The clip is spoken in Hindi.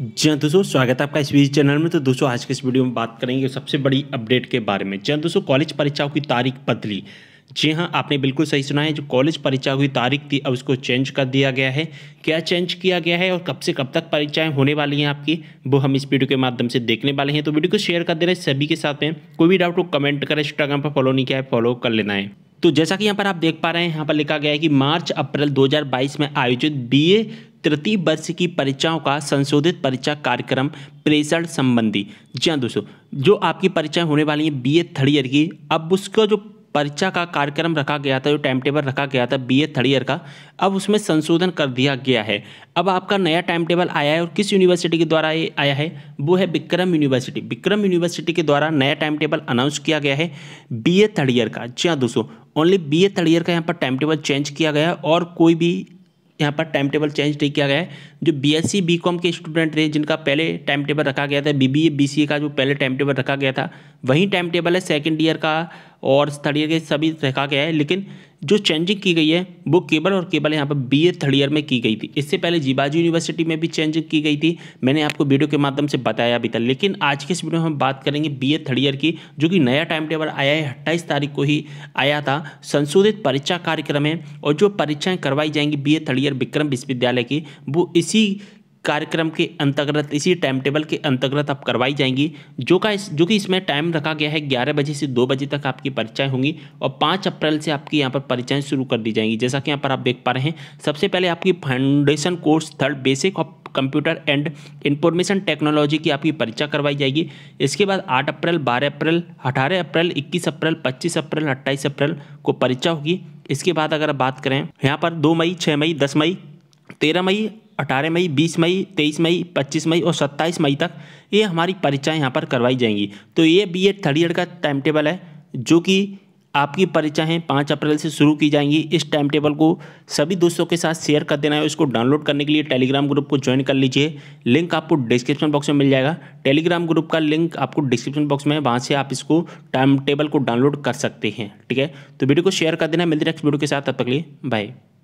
जी हाँ दोस्तों स्वागत है आपका इस वीडियो चैनल में तो दोस्तों आज के इस वीडियो में बात करेंगे सबसे बड़ी अपडेट के बारे में जी हाँ दोस्तों कॉलेज परीक्षाओं की तारीख बदली जी हाँ आपने बिल्कुल सही सुना है जो कॉलेज परीक्षा की तारीख थी अब उसको चेंज कर दिया गया है क्या चेंज किया गया है और कब से कब तक परीक्षाएं होने वाली हैं आपकी वो हम इस वीडियो के माध्यम से देखने वाले हैं तो वीडियो को शेयर कर दे रहे सभी के साथ में कोई भी डाउट हो कमेंट करें इंस्टाग्राम पर फॉलो नहीं किया है फॉलो कर लेना है तो जैसा कि यहाँ पर आप देख पा रहे हैं यहाँ पर लिखा गया है कि मार्च अप्रैल 2022 में आयोजित बीए तृतीय वर्ष की परीक्षाओं का संशोधित परीक्षा कार्यक्रम प्रेषण संबंधी जी हाँ दोस्तों जो आपकी परीक्षाएं होने वाली हैं बी ए थर्ड ईयर की अब उसका जो परीक्षा का कार्यक्रम रखा गया था जो टाइम टेबल रखा गया था बी ए थर्ड ईयर का अब उसमें संशोधन कर दिया गया है अब आपका नया टाइम टेबल आया है और किस यूनिवर्सिटी के द्वारा ये आया है वो है विक्रम यूनिवर्सिटी विक्रम यूनिवर्सिटी के द्वारा नया टाइम टेबल अनाउंस किया गया है बी ए थर्ड ईयर का जी हाँ दोस्तों only B A third year का यहाँ पर टाइम टेबल चेंज किया गया और कोई भी यहाँ पर टाइम टेबल चेंज नहीं किया गया है जो B S C B com के स्टूडेंट रहे जिनका पहले टाइम टेबल रखा गया था B B A B C A का जो पहले टाइम टेबल रखा गया था वही टाइम टेबल है सेकेंड ईयर का और थर्ड ईयर के सभी रखा गया है लेकिन जो चेंजिंग की गई है वो केवल और केवल यहाँ पर बी ए थर्ड ईयर में की गई थी इससे पहले जीबाजी यूनिवर्सिटी में भी चेंजिंग की गई थी मैंने आपको वीडियो के माध्यम से बताया भी था लेकिन आज के इस वीडियो में हम बात करेंगे बी ए थर्ड ईयर की जो कि नया टाइम टेबल आया है अट्ठाईस तारीख को ही आया था संशोधित परीक्षा कार्यक्रम है और जो परीक्षाएँ करवाई जाएंगी B A third year Vikram विश्वविद्यालय की वो इसी कार्यक्रम के अंतर्गत इसी टाइम टेबल के अंतर्गत आप करवाई जाएंगी जो का इस, जो कि इसमें टाइम रखा गया है ग्यारह बजे से दो बजे तक आपकी परीक्षाएँ होंगी और पाँच अप्रैल से आपकी यहाँ पर परीक्षाएं शुरू कर दी जाएंगी जैसा कि यहाँ पर आप देख पा रहे हैं सबसे पहले आपकी foundation course third basic of computer and information technology की आपकी परीक्षा करवाई जाएगी इसके बाद 8 अप्रैल 12 अप्रैल 18 अप्रैल 21 अप्रैल 25 अप्रैल 28 अप्रैल को परीक्षा होगी इसके बाद अगर बात करें यहाँ पर दो मई छः मई दस मई तेरह मई 18 मई 20 मई 23 मई 25 मई और 27 मई तक ये हमारी परीक्षाएं यहाँ पर करवाई जाएंगी तो ये बी एड थर्ड ईयर का टाइम टेबल है जो कि आपकी परीक्षाएं पाँच अप्रैल से शुरू की जाएंगी इस टाइम टेबल को सभी दोस्तों के साथ शेयर कर देना है इसको डाउनलोड करने के लिए टेलीग्राम ग्रुप को ज्वाइन कर लीजिए लिंक आपको डिस्क्रिप्शन बॉक्स में मिल जाएगा टेलीग्राम ग्रुप का लिंक आपको डिस्क्रिप्शन बॉक्स में वहाँ से आप इसको टाइम टेबल को डाउनलोड कर सकते हैं ठीक है तो वीडियो को शेयर कर देना मिलते नेक्स्ट वीडियो के साथ तब तक लिए बाय